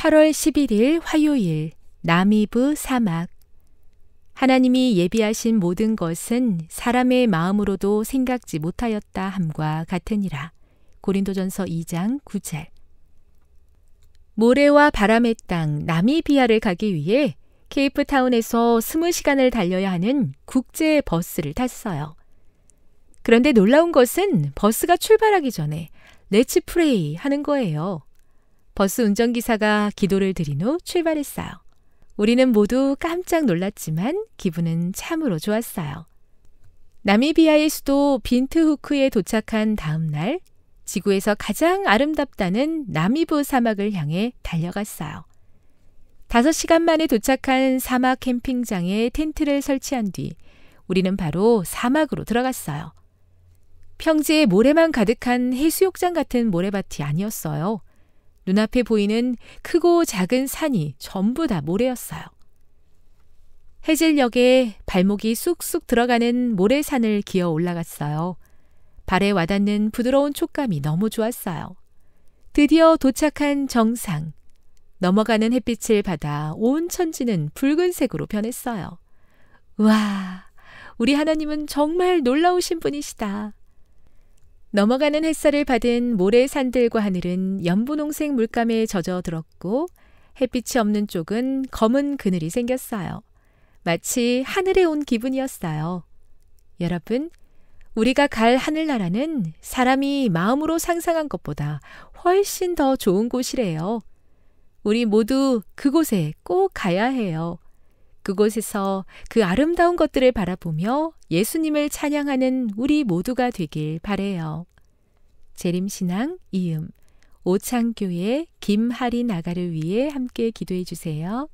8월 11일 화요일 남이브 사막 하나님이 예비하신 모든 것은 사람의 마음으로도 생각지 못하였다 함과 같으니라. 고린도전서 2장 9절. 모래와 바람의 땅 나미비아를 가기 위해 케이프타운에서 20시간을 달려야 하는 국제 버스를 탔어요. 그런데 놀라운 것은 버스가 출발하기 전에 레츠 프레이 하는 거예요. 버스 운전기사가 기도를 드린 후 출발했어요. 우리는 모두 깜짝 놀랐지만 기분은 참으로 좋았어요. 나미비아의 수도 빈트후크에 도착한 다음 날 지구에서 가장 아름답다는 나미부 사막을 향해 달려갔어요. 다섯 시간 만에 도착한 사막 캠핑장에 텐트를 설치한 뒤 우리는 바로 사막으로 들어갔어요. 평지에 모래만 가득한 해수욕장 같은 모래밭이 아니었어요. 눈앞에 보이는 크고 작은 산이 전부 다 모래였어요. 해질녘에 발목이 쑥쑥 들어가는 모래산을 기어 올라갔어요. 발에 와닿는 부드러운 촉감이 너무 좋았어요. 드디어 도착한 정상. 넘어가는 햇빛을 받아 온 천지는 붉은색으로 변했어요. 와, 우리 하나님은 정말 놀라우신 분이시다. 넘어가는 햇살을 받은 모래산들과 하늘은 연분홍색 물감에 젖어 들었고 햇빛이 없는 쪽은 검은 그늘이 생겼어요. 마치 하늘에 온 기분이었어요. 여러분, 우리가 갈 하늘나라는 사람이 마음으로 상상한 것보다 훨씬 더 좋은 곳이래요. 우리 모두 그곳에 꼭 가야 해요. 그곳에서 그 아름다운 것들을 바라보며 예수님을 찬양하는 우리 모두가 되길 바래요. 재림신앙 이음 오창교의 김하리 나가를 위해 함께 기도해 주세요.